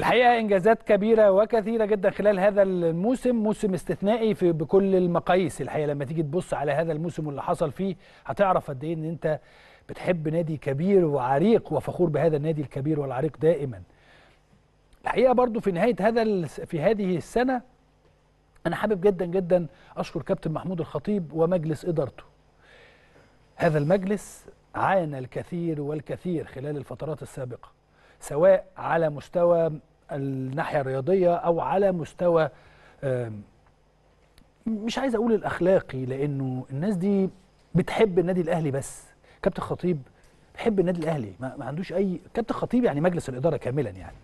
الحقيقه انجازات كبيره وكثيره جدا خلال هذا الموسم موسم استثنائي في بكل المقاييس الحقيقه لما تيجي تبص على هذا الموسم واللي حصل فيه هتعرف قد ايه ان انت بتحب نادي كبير وعريق وفخور بهذا النادي الكبير والعريق دائما الحقيقه برضو في نهايه هذا في هذه السنه انا حابب جدا جدا اشكر كابتن محمود الخطيب ومجلس ادارته هذا المجلس عانى الكثير والكثير خلال الفترات السابقه سواء على مستوى الناحيه الرياضيه او على مستوى مش عايز اقول الاخلاقي لانه الناس دي بتحب النادي الاهلي بس كابتن خطيب بيحب النادي الاهلي ما, ما عندوش اي كابتن خطيب يعني مجلس الاداره كاملا يعني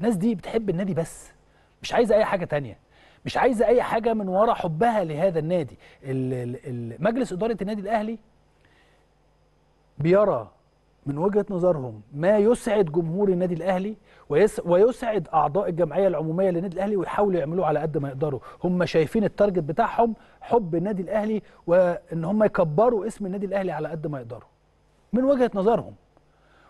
الناس دي بتحب النادي بس مش عايزه اي حاجه تانية مش عايزه اي حاجه من وراء حبها لهذا النادي مجلس اداره النادي الاهلي بيرى من وجهه نظرهم ما يسعد جمهور النادي الاهلي ويسعد اعضاء الجمعيه العموميه للنادي الاهلي ويحاولوا يعملوه على قد ما يقدروا هم شايفين التارجت بتاعهم حب النادي الاهلي وان هم يكبروا اسم النادي الاهلي على قد ما يقدروا من وجهه نظرهم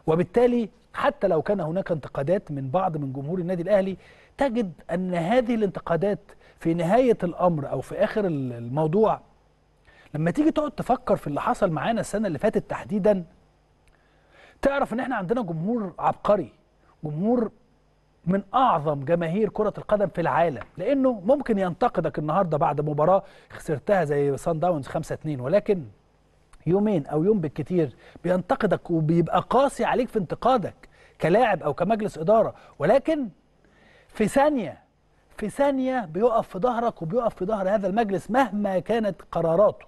وبالتالي حتى لو كان هناك انتقادات من بعض من جمهور النادي الاهلي تجد ان هذه الانتقادات في نهايه الامر او في اخر الموضوع لما تيجي تقعد تفكر في اللي حصل معانا السنه اللي فاتت تحديدا تعرف ان احنا عندنا جمهور عبقري جمهور من اعظم جماهير كره القدم في العالم لانه ممكن ينتقدك النهارده بعد مباراه خسرتها زي سان داونز 5 2 ولكن يومين او يوم بالكتير بينتقدك وبيبقى قاسي عليك في انتقادك كلاعب او كمجلس اداره ولكن في ثانيه في ثانيه بيقف في ظهرك وبيقف في ظهر هذا المجلس مهما كانت قراراته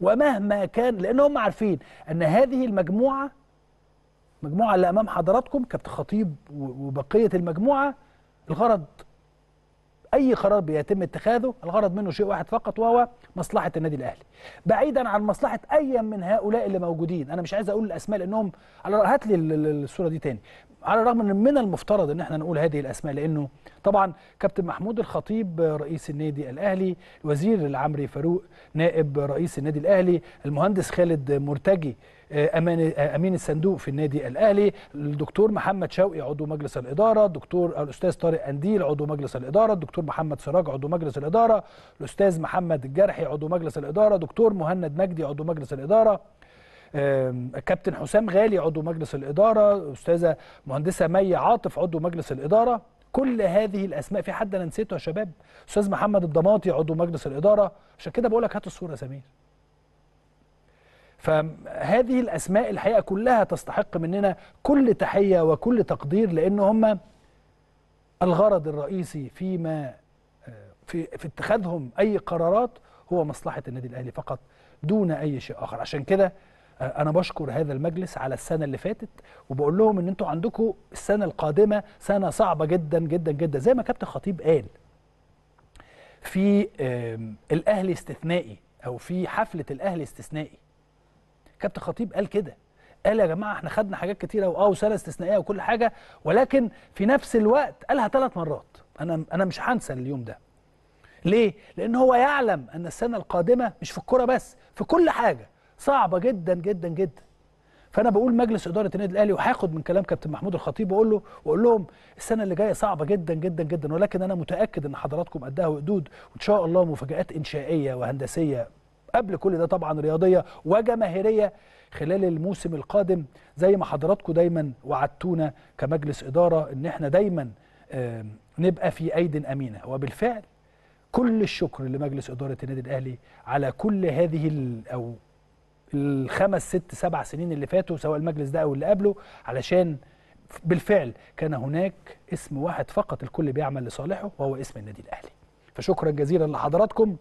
ومهما كان لان هم عارفين ان هذه المجموعه المجموعه اللي امام حضراتكم كابتن خطيب وبقيه المجموعه الغرض اي قرار بيتم اتخاذه الغرض منه شيء واحد فقط وهو مصلحه النادي الاهلي بعيدا عن مصلحه اي من هؤلاء اللي موجودين انا مش عايز اقول الاسماء لانهم على هات لي الصوره دي تاني على الرغم ان من المفترض ان احنا نقول هذه الاسماء لانه طبعا كابتن محمود الخطيب رئيس النادي الاهلي الوزير العمري فاروق نائب رئيس النادي الاهلي المهندس خالد مرتجي آه، آه، امين الصندوق في النادي الاهلي الدكتور محمد شوقي عضو مجلس الاداره الدكتور آه، الاستاذ طارق انديل عضو مجلس الاداره الدكتور محمد سراج عضو مجلس الاداره الاستاذ محمد الجرحي عضو مجلس الاداره دكتور مهند مجدي عضو مجلس الاداره كابتن حسام غالي عضو مجلس الاداره استاذه مهندسه مي عاطف عضو مجلس الاداره كل هذه الاسماء في حد انا نسيته يا شباب استاذ محمد الضماطي عضو مجلس الاداره عشان كده بقول لك هات الصوره سمير فهذه الأسماء الحقيقة كلها تستحق مننا كل تحية وكل تقدير لأن هم الغرض الرئيسي فيما في, في اتخاذهم أي قرارات هو مصلحة النادي الأهلي فقط دون أي شيء آخر عشان كده أنا بشكر هذا المجلس على السنة اللي فاتت وبقول لهم إن أنتوا عندكم السنة القادمة سنة صعبة جدا جدا جدا زي ما كابتن خطيب قال في الأهلي استثنائي أو في حفلة الأهلي استثنائي كابتن خطيب قال كده قال يا جماعه احنا خدنا حاجات كتيره واه وسنه استثنائيه وكل حاجه ولكن في نفس الوقت قالها ثلاث مرات انا انا مش هنسى اليوم ده ليه لان هو يعلم ان السنه القادمه مش في الكوره بس في كل حاجه صعبه جدا جدا جدا فانا بقول مجلس اداره النادي الاهلي وهاخد من كلام كابتن محمود الخطيب واقول له واقول لهم السنه اللي جايه صعبه جدا جدا جدا ولكن انا متاكد ان حضراتكم قدها وقدود وان شاء الله مفاجات انشائيه وهندسيه قبل كل ده طبعا رياضية وجماهيرية خلال الموسم القادم زي ما حضراتكم دايما وعدتونا كمجلس إدارة إن احنا دايما نبقى في أيد أمينة وبالفعل كل الشكر لمجلس إدارة النادي الأهلي على كل هذه أو الخمس ست سبع سنين اللي فاتوا سواء المجلس ده أو اللي قبله علشان بالفعل كان هناك اسم واحد فقط الكل بيعمل لصالحه وهو اسم النادي الأهلي فشكرا جزيلا لحضراتكم